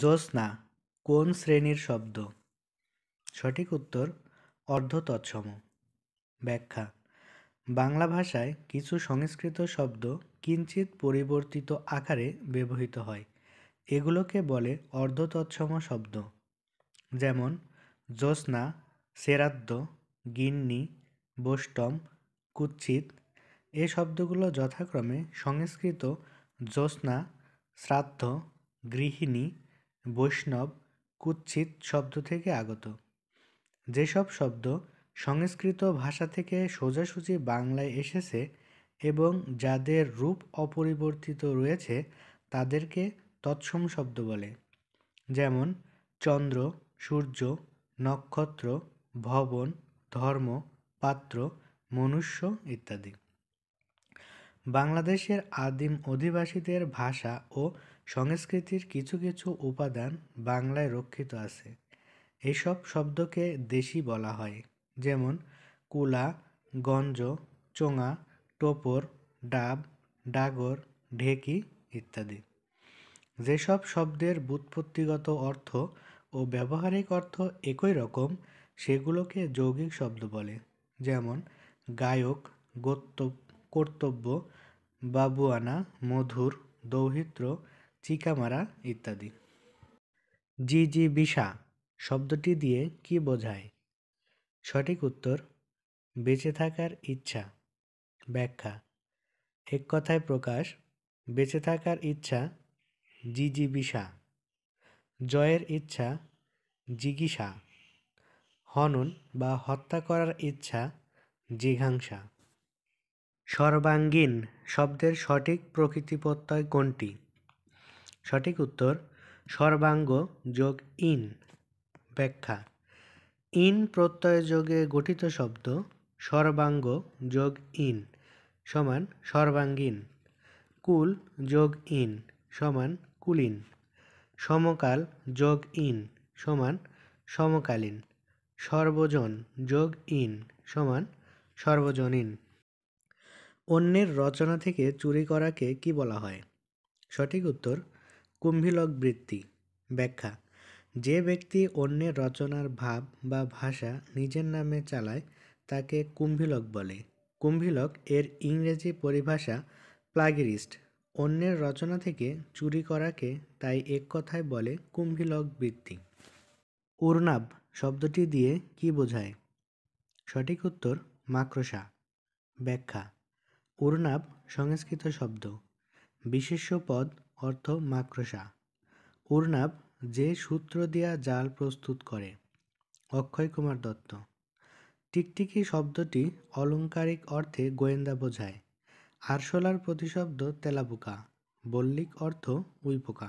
জ্যোৎস্না কোন শ্রেণীর শব্দ সঠিক উত্তর অর্ধ তৎসম ব্যাখ্যা বাংলা ভাষায় কিছু সংস্কৃত শব্দ কিঞ্চিত পরিবর্তিত আকারে ব্যবহৃত হয় এগুলোকে বলে অর্ধ তৎসম শব্দ যেমন জ্যোৎস্না সেরাদ্দ গিন্নি বোষ্টম কুচ্ছিত এ শব্দগুলো যথাক্রমে সংস্কৃত জ্যোৎস্না শ্রাদ্ধ গৃহিণী বৈষ্ণব কুচ্ছিত শব্দ থেকে আগত যেসব শব্দ সংস্কৃত ভাষা থেকে সোজাসুজি বাংলায় এসেছে এবং যাদের রূপ অপরিবর্তিত রয়েছে তাদেরকে তৎসম শব্দ বলে যেমন চন্দ্র সূর্য নক্ষত্র ভবন ধর্ম পাত্র মনুষ্য ইত্যাদি বাংলাদেশের আদিম অধিবাসীদের ভাষা ও সংস্কৃতির কিছু কিছু উপাদান বাংলায় রক্ষিত আছে এসব শব্দকে দেশি বলা হয় যেমন কুলা গঞ্জ চোঙা টোপর ডাব ডাগর ঢেকি ইত্যাদি যেসব শব্দের বুৎপত্তিগত অর্থ ও ব্যবহারিক অর্থ একই রকম সেগুলোকে যৌগিক শব্দ বলে যেমন গায়ক গত্য কর্তব্য বাবুয়ানা মধুর দৌহিত্র চিকামারা ইত্যাদি জি জি বিশা শব্দটি দিয়ে কি বোঝায় সঠিক উত্তর বেঁচে থাকার ইচ্ছা ব্যাখ্যা এক কথায় প্রকাশ বেঁচে থাকার ইচ্ছা জি জি জিজিবিষা জয়ের ইচ্ছা জিগিসা হনন বা হত্যা করার ইচ্ছা জিঘাংসা সর্বাঙ্গীন শব্দের সঠিক প্রকৃতিপ্রত্যয় কোনটি সঠিক উত্তর সর্বাঙ্গ যোগ ইন ব্যাখ্যা ইন প্রত্যয় যোগে গঠিত শব্দ সর্বাঙ্গ যোগ ইন সমান সর্বাঙ্গীন কুল যোগ ইন সমান কুলিন সমকাল যোগ ইন সমান সমকালীন সর্বজন যোগ ইন সমান সর্বজনীন অন্যের রচনা থেকে চুরি করাকে কি বলা হয় সঠিক উত্তর কুম্ভীলক বৃত্তি ব্যাখ্যা যে ব্যক্তি অন্যের রচনার ভাব বা ভাষা নিজের নামে চালায় তাকে কুম্ভীলক বলে কুম্ভীলক এর ইংরেজি পরিভাষা প্লাগিরিস্ট অন্যের রচনা থেকে চুরি করাকে তাই এক কথায় বলে কুম্ভীলক বৃত্তি উর্নাব শব্দটি দিয়ে কি বোঝায় সঠিক উত্তর মাক্রসা ব্যাখ্যা উর্নাব সংস্কৃত শব্দ বিশেষ্য পদ অর্থ মাকড়সা উর্নাব যে সূত্র দিয়া জাল প্রস্তুত করে অক্ষয় কুমার দত্ত টিকটিকি শব্দটি অলঙ্কারিক অর্থে গোয়েন্দা বোঝায় আরশোলার প্রতিশব্দ তেলাপোকা বল্লিক অর্থ উইপোকা